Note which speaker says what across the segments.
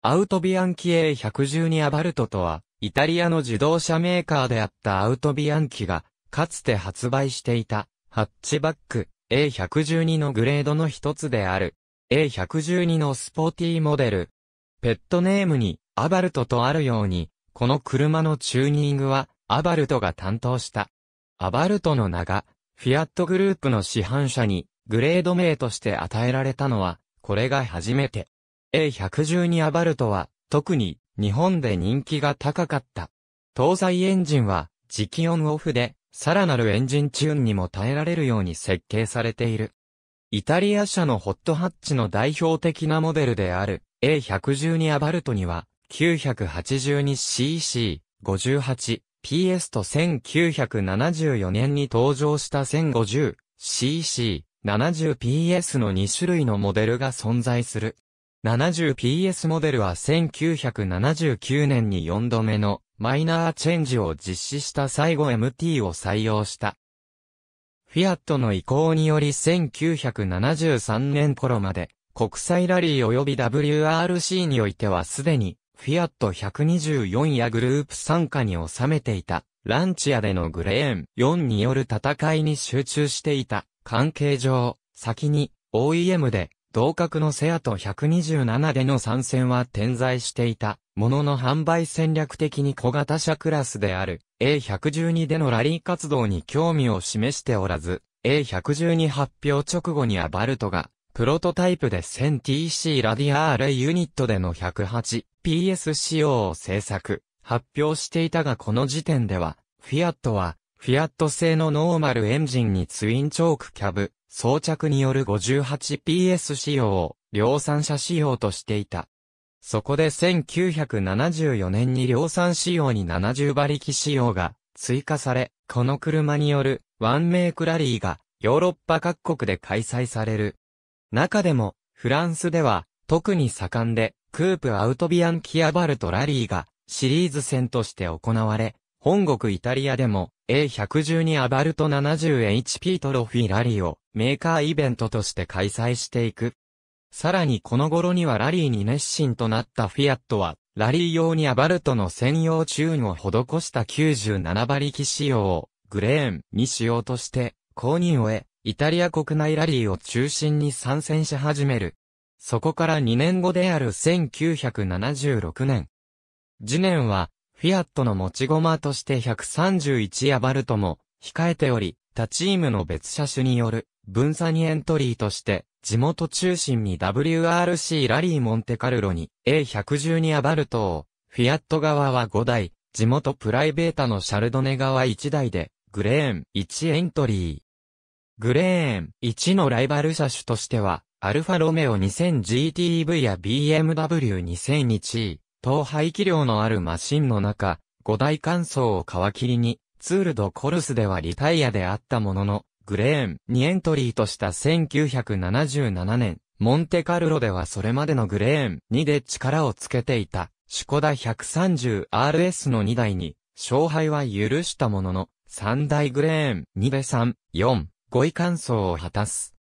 Speaker 1: アウトビアンキ A112 アバルトとは、イタリアの自動車メーカーであったアウトビアンキが、かつて発売していた、ハッチバック A112 のグレードの一つである、A112 のスポーティーモデル。ペットネームに、アバルトとあるように、この車のチューニングは、アバルトが担当した。アバルトの名が、フィアットグループの市販車に、グレード名として与えられたのは、これが初めて。A112 アバルトは、特に日本で人気が高かった。搭載エンジンは、磁気オンオフで、さらなるエンジンチューンにも耐えられるように設計されている。イタリア車のホットハッチの代表的なモデルである A112 アバルトには 982cc58PS と1974年に登場した 1050cc70PS の2種類のモデルが存在する。70PS モデルは1979年に4度目のマイナーチェンジを実施した最後 MT を採用した。フィアットの移行により1973年頃まで国際ラリー及び WRC においてはすでにフィアット124やグループ参加に収めていたランチアでのグレーン4による戦いに集中していた関係上先に OEM で同格のセアト127での参戦は点在していた、ものの販売戦略的に小型車クラスである A112 でのラリー活動に興味を示しておらず、A112 発表直後にはバルトが、プロトタイプで 1000TC ラディアーレユニットでの 108PS 仕様を制作、発表していたがこの時点では、フィアットは、フィアット製のノーマルエンジンにツインチョークキャブ、装着による 58PS 仕様を量産車仕様としていた。そこで1974年に量産仕様に70馬力仕様が追加され、この車によるワンメイクラリーがヨーロッパ各国で開催される。中でもフランスでは特に盛んでクープアウトビアンキアバルトラリーがシリーズ戦として行われ、本国イタリアでも A112 アバルト 70HP トロフィーラリーをメーカーイベントとして開催していく。さらにこの頃にはラリーに熱心となったフィアットは、ラリー用にアバルトの専用チューンを施した97馬力仕様をグレーンにしようとして公認を得、イタリア国内ラリーを中心に参戦し始める。そこから2年後である1976年。次年はフィアットの持ち駒として131ヤバルトも控えており、他チームの別車種による分散にエントリーとして、地元中心に WRC ラリーモンテカルロに A112 アバルトを、フィアット側は5台、地元プライベータのシャルドネ側1台で、グレーン1エントリー。グレーン1のライバル車種としては、アルファロメオ 2000GTV や b m w 2 0 0 1等排気量のあるマシンの中、5大乾燥を皮切りに、ツールドコルスではリタイアであったものの、グレーンにエントリーとした1977年、モンテカルロではそれまでのグレーン2で力をつけていた、シュコダ 130RS の2台に、勝敗は許したものの、3大グレーン2で3、4、5位乾燥を果たす。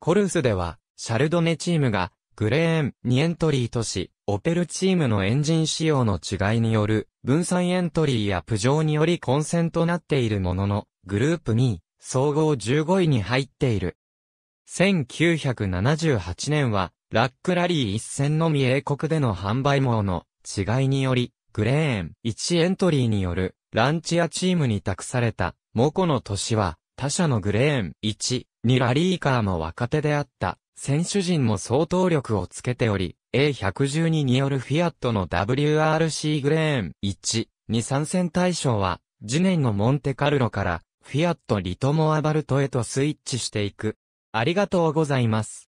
Speaker 1: コルスでは、シャルドネチームがグレーン、2エントリー都市、オペルチームのエンジン仕様の違いによる、分散エントリーやプジョーにより混戦となっているものの、グループ2位、総合15位に入っている。1978年は、ラックラリー一戦のみ英国での販売網の違いにより、グレーン1エントリーによるランチアチームに託されたモコの年は他社のグレーン1 2ラリーカーも若手であった選手陣も相当力をつけており、A112 によるフィアットの WRC グレーン1、2参戦対象は、次年のモンテカルロから、フィアットリトモアバルトへとスイッチしていく。ありがとうございます。